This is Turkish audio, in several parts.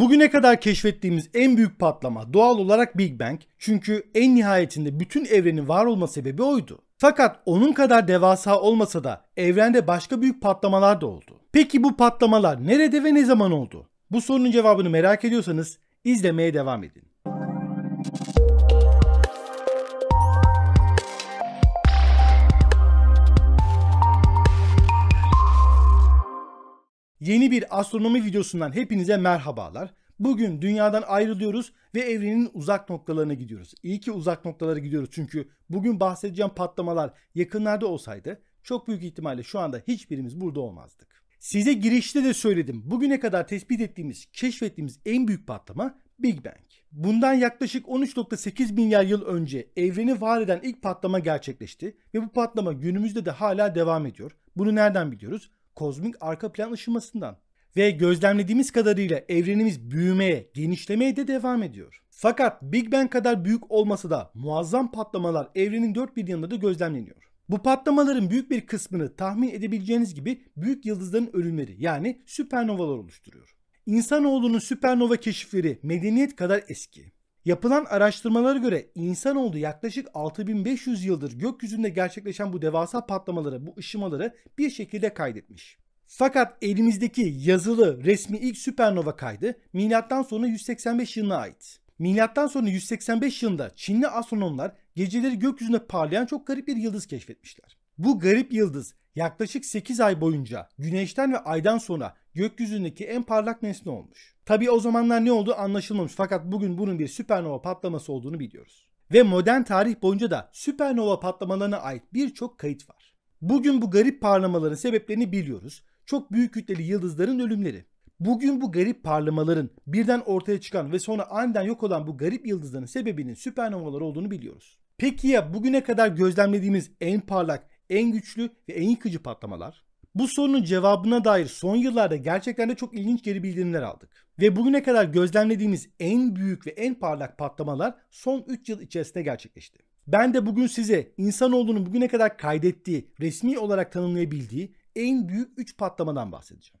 Bugüne kadar keşfettiğimiz en büyük patlama doğal olarak Big Bang çünkü en nihayetinde bütün evrenin var olma sebebi oydu. Fakat onun kadar devasa olmasa da evrende başka büyük patlamalar da oldu. Peki bu patlamalar nerede ve ne zaman oldu? Bu sorunun cevabını merak ediyorsanız izlemeye devam edin. Yeni bir astronomi videosundan hepinize merhabalar. Bugün dünyadan ayrılıyoruz ve evrenin uzak noktalarına gidiyoruz. İyi ki uzak noktalara gidiyoruz çünkü bugün bahsedeceğim patlamalar yakınlarda olsaydı çok büyük ihtimalle şu anda hiçbirimiz burada olmazdık. Size girişte de söyledim. Bugüne kadar tespit ettiğimiz, keşfettiğimiz en büyük patlama Big Bang. Bundan yaklaşık 13.8 milyar yıl önce evreni var eden ilk patlama gerçekleşti ve bu patlama günümüzde de hala devam ediyor. Bunu nereden biliyoruz? kozmik arka plan ışınmasından Ve gözlemlediğimiz kadarıyla evrenimiz büyümeye, genişlemeye de devam ediyor. Fakat Big Bang kadar büyük olmasa da muazzam patlamalar evrenin dört bir yanında da gözlemleniyor. Bu patlamaların büyük bir kısmını tahmin edebileceğiniz gibi büyük yıldızların ölümleri yani süpernovalar oluşturuyor. İnsanoğlunun süpernova keşifleri medeniyet kadar eski. Yapılan araştırmalara göre insanoğlu yaklaşık 6500 yıldır gökyüzünde gerçekleşen bu devasa patlamaları, bu ışımaları bir şekilde kaydetmiş. Fakat elimizdeki yazılı resmi ilk süpernova kaydı milattan sonra 185 yılına ait. Milattan sonra 185 yılında Çinli astronomlar geceleri gökyüzünde parlayan çok garip bir yıldız keşfetmişler. Bu garip yıldız yaklaşık 8 ay boyunca güneşten ve aydan sonra gökyüzündeki en parlak nesne olmuş. Tabi o zamanlar ne olduğu anlaşılmamış fakat bugün bunun bir süpernova patlaması olduğunu biliyoruz. Ve modern tarih boyunca da süpernova patlamalarına ait birçok kayıt var. Bugün bu garip parlamaların sebeplerini biliyoruz. Çok büyük kütleli yıldızların ölümleri. Bugün bu garip parlamaların birden ortaya çıkan ve sonra aniden yok olan bu garip yıldızların sebebinin süpernovalar olduğunu biliyoruz. Peki ya bugüne kadar gözlemlediğimiz en parlak, en güçlü ve en yıkıcı patlamalar? Bu sorunun cevabına dair son yıllarda gerçekten de çok ilginç geri bildirimler aldık. Ve bugüne kadar gözlemlediğimiz en büyük ve en parlak patlamalar son 3 yıl içerisinde gerçekleşti. Ben de bugün size insanoğlunun bugüne kadar kaydettiği, resmi olarak tanımlayabildiği en büyük 3 patlamadan bahsedeceğim.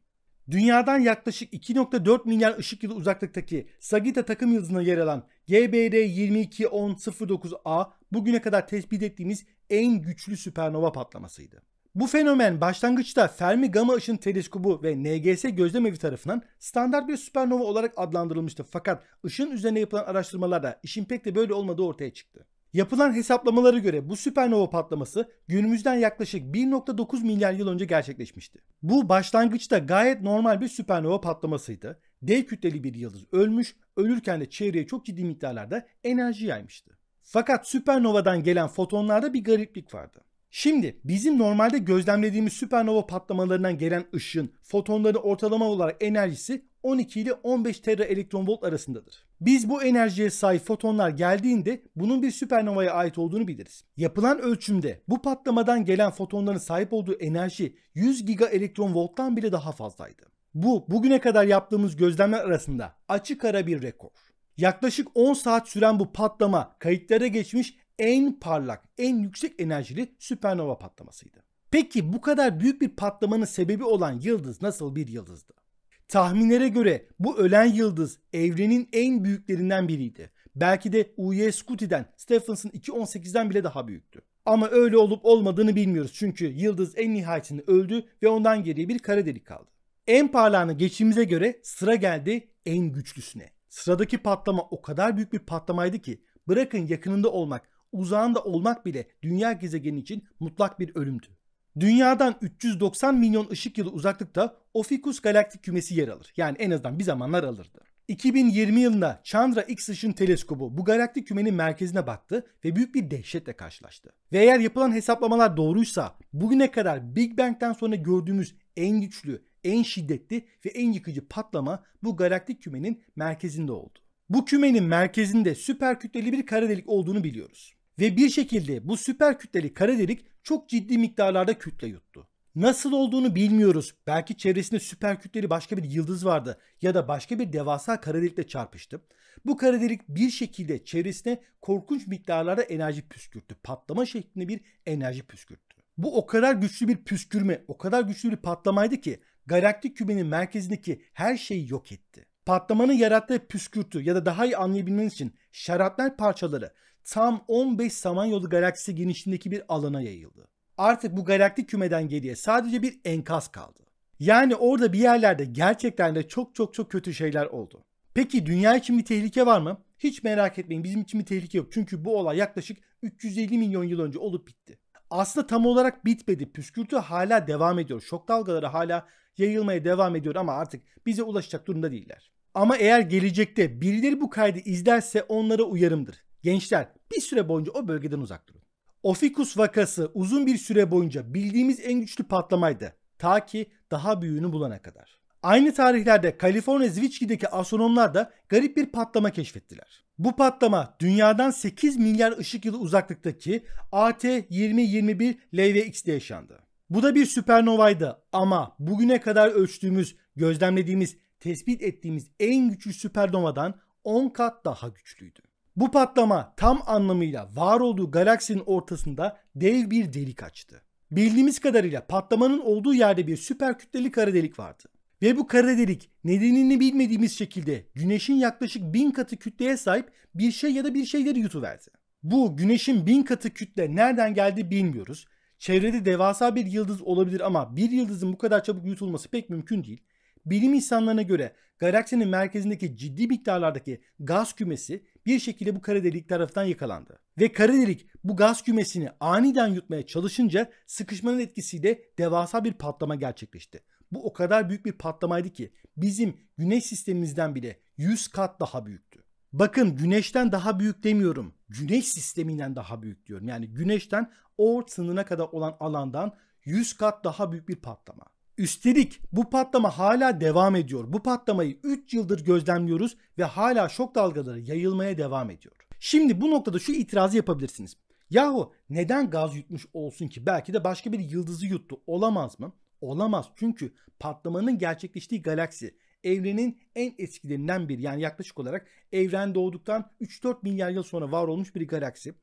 Dünyadan yaklaşık 2.4 milyar ışık yılı uzaklıktaki Sagitta takım yıldızına yer alan GBR 22109 a bugüne kadar tespit ettiğimiz en güçlü süpernova patlamasıydı. Bu fenomen başlangıçta Fermi Gama Işın Teleskobu ve NGS Evi tarafından standart bir süpernova olarak adlandırılmıştı. Fakat ışın üzerine yapılan araştırmalarda işin pek de böyle olmadığı ortaya çıktı. Yapılan hesaplamalara göre bu süpernova patlaması günümüzden yaklaşık 1.9 milyar yıl önce gerçekleşmişti. Bu başlangıçta gayet normal bir süpernova patlamasıydı. Dev kütleli bir yıldız ölmüş, ölürken de çevreye çok ciddi miktarlarda enerji yaymıştı. Fakat süpernovadan gelen fotonlarda bir gariplik vardı. Şimdi bizim normalde gözlemlediğimiz süpernova patlamalarından gelen ışığın, fotonların ortalama olarak enerjisi 12 ile 15 tera elektron volt arasındadır. Biz bu enerjiye sahip fotonlar geldiğinde bunun bir süpernovaya ait olduğunu biliriz. Yapılan ölçümde bu patlamadan gelen fotonların sahip olduğu enerji 100 giga elektron volttan bile daha fazlaydı. Bu bugüne kadar yaptığımız gözlemler arasında açık ara bir rekor. Yaklaşık 10 saat süren bu patlama kayıtlara geçmiş en parlak, en yüksek enerjili süpernova patlamasıydı. Peki bu kadar büyük bir patlamanın sebebi olan yıldız nasıl bir yıldızdı? Tahminlere göre bu ölen yıldız evrenin en büyüklerinden biriydi. Belki de U.Y. Scute'den Stephenson 2.18'den bile daha büyüktü. Ama öyle olup olmadığını bilmiyoruz çünkü yıldız en nihayetinde öldü ve ondan geriye bir kara delik kaldı. En parlağını geçtiğimize göre sıra geldi en güçlüsüne. Sıradaki patlama o kadar büyük bir patlamaydı ki bırakın yakınında olmak uzağında olmak bile dünya gezegeni için mutlak bir ölümdü. Dünyadan 390 milyon ışık yılı uzaklıkta Ophiuchus galaktik kümesi yer alır. Yani en azından bir zamanlar alırdı. 2020 yılında Chandra X ışın teleskobu bu galaktik kümenin merkezine baktı ve büyük bir dehşetle karşılaştı. Ve eğer yapılan hesaplamalar doğruysa bugüne kadar Big Bang'ten sonra gördüğümüz en güçlü, en şiddetli ve en yıkıcı patlama bu galaktik kümenin merkezinde oldu. Bu kümenin merkezinde süper kütleli bir kara delik olduğunu biliyoruz. Ve bir şekilde bu süper kütleli kara delik çok ciddi miktarlarda kütle yuttu. Nasıl olduğunu bilmiyoruz. Belki çevresinde süper kütleli başka bir yıldız vardı ya da başka bir devasa kara delikle çarpıştı. Bu kara delik bir şekilde çevresine korkunç miktarlarda enerji püskürttü. Patlama şeklinde bir enerji püskürttü. Bu o kadar güçlü bir püskürme, o kadar güçlü bir patlamaydı ki galaktik kümenin merkezindeki her şeyi yok etti. Patlamanın yarattığı püskürtü ya da daha iyi anlayabilmeniz için şarapnel parçaları tam 15 Samanyolu galaksisi genişliğindeki bir alana yayıldı. Artık bu galaktik kümeden geriye sadece bir enkaz kaldı. Yani orada bir yerlerde gerçekten de çok çok çok kötü şeyler oldu. Peki dünya için bir tehlike var mı? Hiç merak etmeyin bizim için bir tehlike yok. Çünkü bu olay yaklaşık 350 milyon yıl önce olup bitti. Aslında tam olarak bitmedi. Püskürtü hala devam ediyor. Şok dalgaları hala yayılmaya devam ediyor ama artık bize ulaşacak durumda değiller. Ama eğer gelecekte birileri bu kaydı izlerse onlara uyarımdır. Gençler bir süre boyunca o bölgeden uzak durun. Ofikus vakası uzun bir süre boyunca bildiğimiz en güçlü patlamaydı. Ta ki daha büyüğünü bulana kadar. Aynı tarihlerde Kaliforniya Zwichi'deki astronomlar da garip bir patlama keşfettiler. Bu patlama dünyadan 8 milyar ışık yılı uzaklıktaki AT 2021 LVX'de yaşandı. Bu da bir süpernovaydı ama bugüne kadar ölçtüğümüz, gözlemlediğimiz, tespit ettiğimiz en güçlü süpernovadan 10 kat daha güçlüydü. Bu patlama tam anlamıyla var olduğu galaksinin ortasında dev bir delik açtı. Bildiğimiz kadarıyla patlamanın olduğu yerde bir süper kütleli kara delik vardı. Ve bu kara delik nedenini bilmediğimiz şekilde güneşin yaklaşık bin katı kütleye sahip bir şey ya da bir şeyleri yutuverdi. Bu güneşin bin katı kütle nereden geldi bilmiyoruz. Çevrede devasa bir yıldız olabilir ama bir yıldızın bu kadar çabuk yutulması pek mümkün değil. Bilim insanlarına göre galaksinin merkezindeki ciddi miktarlardaki gaz kümesi bir şekilde bu kara delik tarafından yakalandı. Ve kara delik bu gaz kümesini aniden yutmaya çalışınca sıkışmanın etkisiyle devasa bir patlama gerçekleşti. Bu o kadar büyük bir patlamaydı ki bizim güneş sistemimizden bile 100 kat daha büyüktü. Bakın güneşten daha büyük demiyorum. Güneş sisteminden daha büyük diyorum. Yani güneşten Oort sınırına kadar olan alandan 100 kat daha büyük bir patlama. Üstelik bu patlama hala devam ediyor. Bu patlamayı 3 yıldır gözlemliyoruz ve hala şok dalgaları yayılmaya devam ediyor. Şimdi bu noktada şu itirazı yapabilirsiniz. Yahu neden gaz yutmuş olsun ki? Belki de başka bir yıldızı yuttu. Olamaz mı? Olamaz. Çünkü patlamanın gerçekleştiği galaksi evrenin en eskilerinden biri. Yani yaklaşık olarak evren doğduktan 3-4 milyar yıl sonra var olmuş bir galaksi.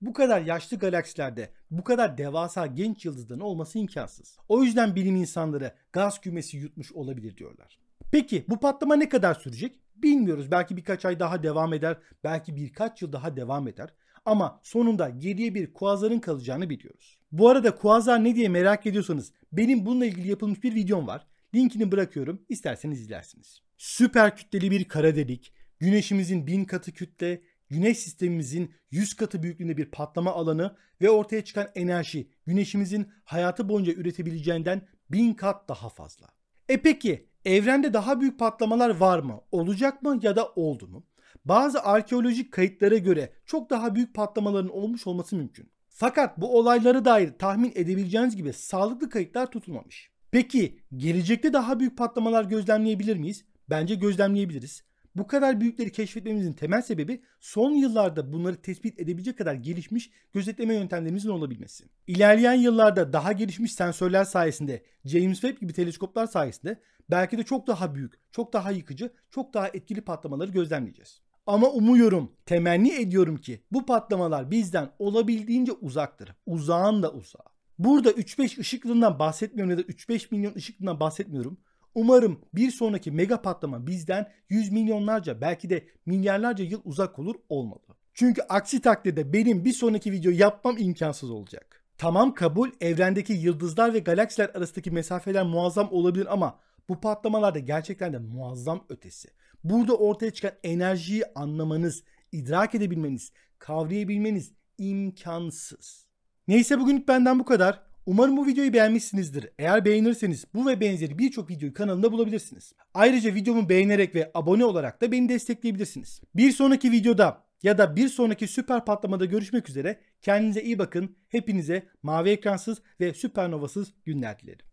Bu kadar yaşlı galaksilerde bu kadar devasa genç yıldızların olması imkansız. O yüzden bilim insanları gaz kümesi yutmuş olabilir diyorlar. Peki bu patlama ne kadar sürecek? Bilmiyoruz. Belki birkaç ay daha devam eder. Belki birkaç yıl daha devam eder. Ama sonunda geriye bir kuazarın kalacağını biliyoruz. Bu arada kuazar ne diye merak ediyorsanız benim bununla ilgili yapılmış bir videom var. Linkini bırakıyorum. İsterseniz izlersiniz. Süper kütleli bir kara delik, güneşimizin bin katı kütle, güneş sistemimizin 100 katı büyüklüğünde bir patlama alanı ve ortaya çıkan enerji güneşimizin hayatı boyunca üretebileceğinden 1000 kat daha fazla. E peki evrende daha büyük patlamalar var mı? Olacak mı ya da oldu mu? Bazı arkeolojik kayıtlara göre çok daha büyük patlamaların olmuş olması mümkün. Fakat bu olaylara dair tahmin edebileceğiniz gibi sağlıklı kayıtlar tutulmamış. Peki gelecekte daha büyük patlamalar gözlemleyebilir miyiz? Bence gözlemleyebiliriz. Bu kadar büyükleri keşfetmemizin temel sebebi son yıllarda bunları tespit edebilecek kadar gelişmiş gözetleme yöntemlerimizin olabilmesi. İlerleyen yıllarda daha gelişmiş sensörler sayesinde James Webb gibi teleskoplar sayesinde belki de çok daha büyük, çok daha yıkıcı, çok daha etkili patlamaları gözlemleyeceğiz. Ama umuyorum, temenni ediyorum ki bu patlamalar bizden olabildiğince uzaktır. Uzağın da uzağı. Burada 3-5 ışık yılından bahsetmiyorum ya da 3-5 milyon ışık yılından bahsetmiyorum. Umarım bir sonraki mega patlama bizden yüz milyonlarca belki de milyarlarca yıl uzak olur olmalı. Çünkü aksi takdirde benim bir sonraki video yapmam imkansız olacak. Tamam kabul evrendeki yıldızlar ve galaksiler arasındaki mesafeler muazzam olabilir ama bu patlamalar da gerçekten de muazzam ötesi. Burada ortaya çıkan enerjiyi anlamanız, idrak edebilmeniz, kavrayabilmeniz imkansız. Neyse bugünlük benden bu kadar. Umarım bu videoyu beğenmişsinizdir. Eğer beğenirseniz bu ve benzeri birçok videoyu kanalımda bulabilirsiniz. Ayrıca videomu beğenerek ve abone olarak da beni destekleyebilirsiniz. Bir sonraki videoda ya da bir sonraki süper patlamada görüşmek üzere. Kendinize iyi bakın. Hepinize mavi ekransız ve süpernovasız günler dilerim.